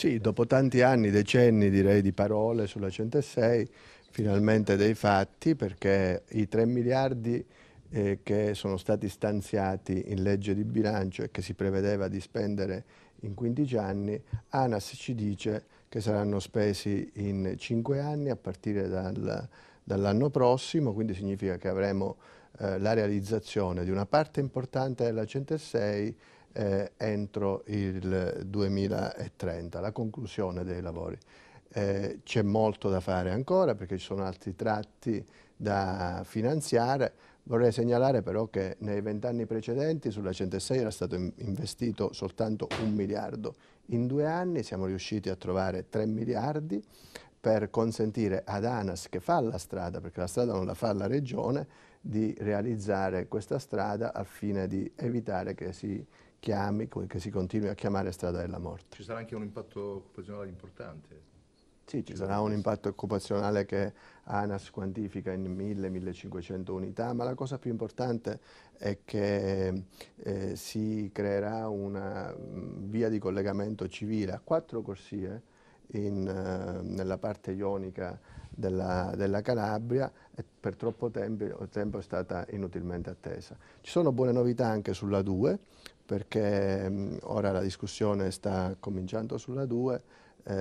Sì, dopo tanti anni, decenni direi di parole sulla 106, finalmente dei fatti perché i 3 miliardi eh, che sono stati stanziati in legge di bilancio e che si prevedeva di spendere in 15 anni, ANAS ci dice che saranno spesi in 5 anni a partire dal, dall'anno prossimo, quindi significa che avremo eh, la realizzazione di una parte importante della 106 eh, entro il 2030, la conclusione dei lavori. Eh, C'è molto da fare ancora perché ci sono altri tratti da finanziare, Vorrei segnalare però che nei vent'anni precedenti sulla 106 era stato investito soltanto un miliardo. In due anni siamo riusciti a trovare 3 miliardi per consentire ad ANAS, che fa la strada, perché la strada non la fa la Regione, di realizzare questa strada al fine di evitare che si chiami, che si continui a chiamare strada della morte. Ci sarà anche un impatto occupazionale importante. Sì, ci sarà un impatto occupazionale che ANAS quantifica in 1000-1500 unità, ma la cosa più importante è che eh, si creerà una mm, via di collegamento civile a quattro corsie in, eh, nella parte ionica della, della, Calabria e per troppo tempo, tempo, è stata inutilmente attesa. Ci sono buone novità anche sulla 2 perché mh, mm, ora la discussione sta cominciando sulla 2, eh,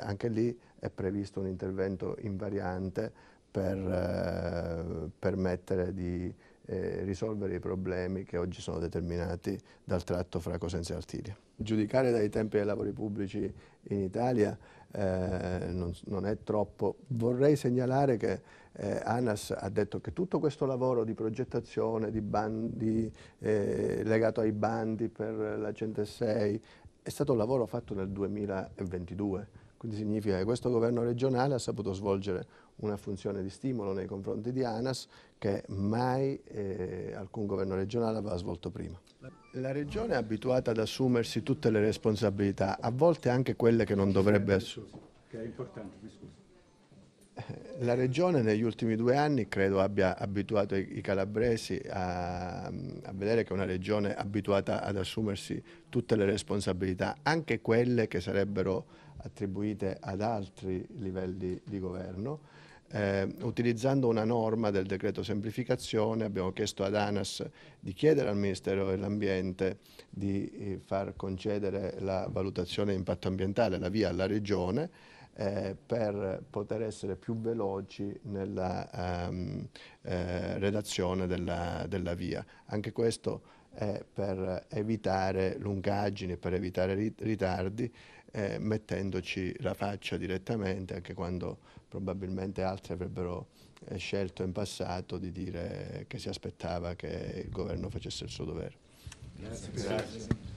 anche lì è previsto un intervento invariante per eh, permettere di eh, risolvere i problemi che oggi sono determinati dal tratto fra Cosenza e Altiria. Giudicare dai tempi dei lavori pubblici in Italia eh, non, non, è troppo. Vorrei segnalare che eh, ANAS ha detto che tutto questo lavoro di progettazione, di bandi, eh, legato ai bandi per la 106, è stato un lavoro fatto nel 2022 quindi significa che questo governo regionale ha saputo svolgere una funzione di stimolo nei confronti di ANAS che mai eh, alcun governo regionale aveva svolto prima. La regione è abituata ad assumersi tutte le responsabilità, a volte anche quelle che non dovrebbe assumersi. Che è importante, mi scusi. La regione negli ultimi due anni credo abbia abituato i calabresi a, a, vedere che è una regione abituata ad assumersi tutte le responsabilità, anche quelle che sarebbero attribuite ad altri livelli di governo. Eh, utilizzando una norma del decreto semplificazione abbiamo chiesto ad ANAS di chiedere al Ministero dell'Ambiente di eh, far concedere la valutazione di impatto ambientale, la via alla regione eh, per poter essere più veloci nella um, eh, redazione della, della, via. Anche questo è per evitare lungaggini, per evitare ritardi, eh, mettendoci la faccia direttamente, anche quando probabilmente altri avrebbero eh, scelto in passato di dire che si aspettava che il governo facesse il suo dovere. Grazie. Grazie.